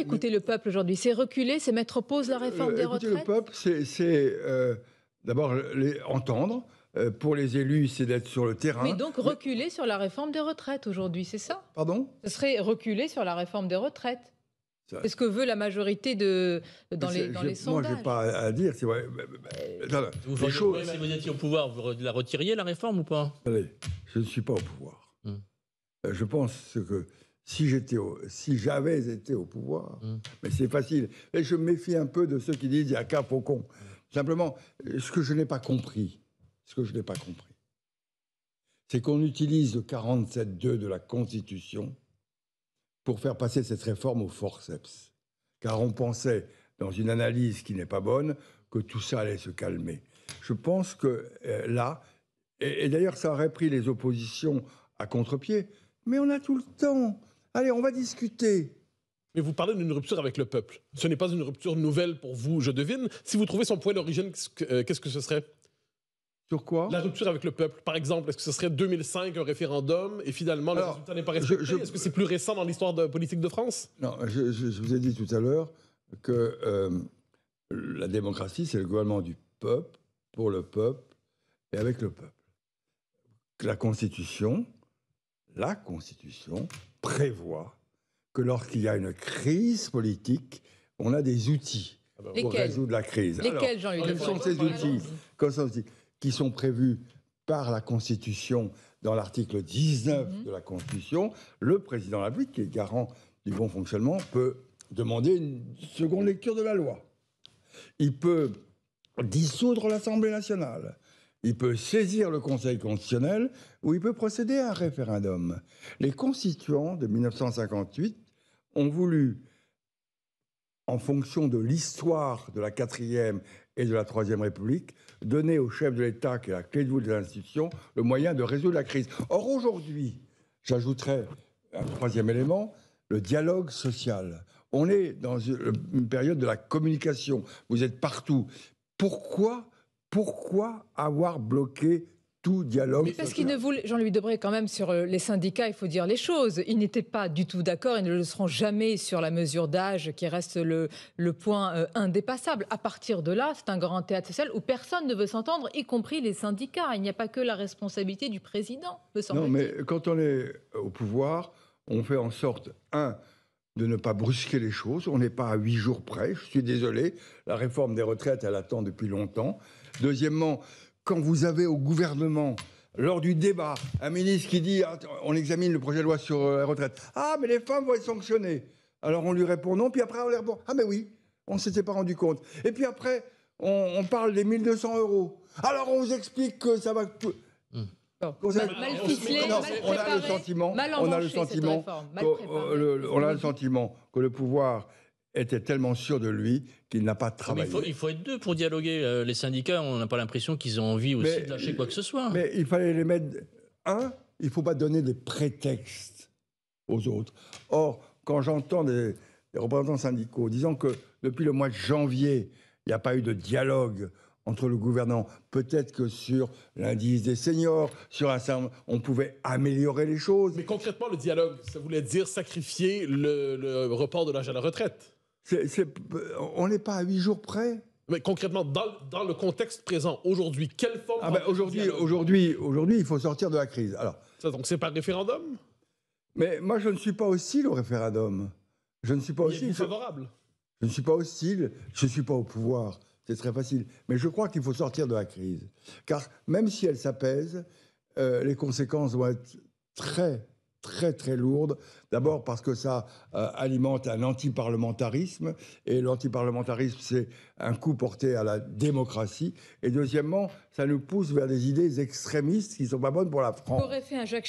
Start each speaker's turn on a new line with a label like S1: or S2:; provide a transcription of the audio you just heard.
S1: écouter le, peuple aujourd'hui C'est reculer, c'est mettre en pause la euh, réforme des retraites le
S2: peuple, c'est euh, d'abord entendre. Euh, pour les élus, c'est d'être sur le terrain. Mais donc
S1: reculer sur la réforme des retraites aujourd'hui, c'est ça Pardon Ce serait reculer sur la réforme des retraites. C'est ce que veut la majorité de, dans, les, sondages. Moi, je n'ai
S2: pas à, dire. Vrai. Vous vous Si
S3: vous étiez au pouvoir, vous la retiriez, la réforme, ou pas Allez, je ne suis pas au pouvoir. Hmm.
S2: Je pense que si j'étais, si j'avais été au pouvoir. Hum. Mais c'est facile. Et je me méfie un peu de ceux qui disent il y a qu'un con. Simplement, ce que je n'ai pas compris, ce que je n'ai pas compris, c'est qu'on utilise le 47.2 de la Constitution pour faire passer cette réforme au forceps. Car on pensait, dans une analyse qui n'est pas bonne, que tout ça allait se calmer. Je pense que euh, là, et, et d'ailleurs ça aurait pris les oppositions à contre-pied, mais on a tout le
S3: temps. Allez, on va discuter. Mais vous parlez d'une rupture avec le peuple. Ce n'est pas une rupture nouvelle pour vous, je devine. Si vous trouvez son point d'origine, qu'est-ce que euh, ce serait sur quoi La rupture avec le peuple, par exemple. Est-ce que ce serait 2005, un référendum, et finalement le résultat n'est pas respecté Est-ce que c'est plus récent dans l'histoire politique de France
S2: Non, je, vous ai dit tout à l'heure que euh, la démocratie, c'est le gouvernement du peuple, pour le peuple, et avec le peuple. La Constitution, la Constitution prévoit que lorsqu'il y a une crise politique, on a des outils ah bah pour résoudre la crise. Lesquels, quels sont ces outils qui sont prévus par la Constitution dans l'article 19 mm-hmm. de la Constitution Le président de la République, qui est garant du bon fonctionnement, peut demander une seconde lecture de la loi. Il peut dissoudre l'Assemblée nationale il peut saisir le Conseil constitutionnel ou il peut procéder à un référendum. Les constituants de 1958 ont voulu, en fonction de l'histoire de la quatrième et de la Troisième République, donner au chef de l'État, qui est la clé de voûte des institutions, le moyen de résoudre la crise. Or, aujourd'hui, j'ajouterai un troisième élément, le dialogue social. On est dans une période de la communication. Vous êtes partout. Pourquoi pourquoi avoir bloqué tout dialogue. parce qu'il
S1: ne voulait, Jean-Louis Debré, quand même, sur euh, les syndicats, il faut dire les choses. Ils n'étaient pas du tout d'accord et ne le seront jamais sur la mesure d'âge qui reste le, point euh, indépassable. À partir de là, c'est un grand théâtre social où personne ne veut s'entendre, y compris les syndicats. Il n'y a pas que la responsabilité du président, Non, mais
S2: quand on est au pouvoir, on fait en sorte, un, de ne pas brusquer les choses. On n'est pas à huit jours près, je suis désolé. La réforme des retraites, elle attend depuis longtemps. Deuxièmement, quand vous avez au gouvernement lors du débat, un ministre qui dit ah, on examine le projet de loi sur euh, les retraites. retraite. Ah, mais les femmes vont être sanctionnées. Alors on lui répond non, puis après on leur répond ah, mais oui, on ne s'était pas rendu compte. Et puis après, on, parle des 1200 euros. Alors on vous explique que ça va. Hum on a le sentiment, a le sentiment, que, le, a le sentiment pouvoir était tellement sûr de lui qu'il n'a pas travaillé. Il
S3: faut, être deux pour dialoguer. Euh, les syndicats, on n'a pas l'impression qu'ils ont envie aussi de lâcher quoi que ce soit.
S2: Mais il fallait les mettre. Un, il ne faut pas donner des prétextes aux autres. Or, quand j'entends des représentants syndicaux disant que depuis le mois de janvier, il n'y a pas eu de dialogue entre le gouvernement. Peut-être que sur l'indice des seniors, sur un on pouvait améliorer
S3: les choses. Mais concrètement, le dialogue, ça voulait dire sacrifier le, report de l'âge à la retraite. on n'est pas à huit jours près. Mais concrètement, dans, le contexte présent, aujourd'hui, quelle forme ah ben aujourd'hui,
S2: aujourd'hui, aujourd'hui, il faut sortir de la crise. Alors,
S3: ça, donc c'est pas référendum
S2: Mais moi, je ne suis pas hostile au référendum. Je ne suis pas hostile. favorable. Je ne suis pas hostile. Je ne suis pas au pouvoir c'est très facile. Mais je crois qu'il faut sortir de la crise. Car même si elle s'apaise, euh, les conséquences vont être très, très, très lourdes. D'abord parce que ça euh, alimente un antiparlementarisme. Et l'antiparlementarisme, c'est un coup porté à la démocratie. Et deuxièmement, ça nous pousse vers des idées extrémistes qui ne sont pas bonnes pour la France.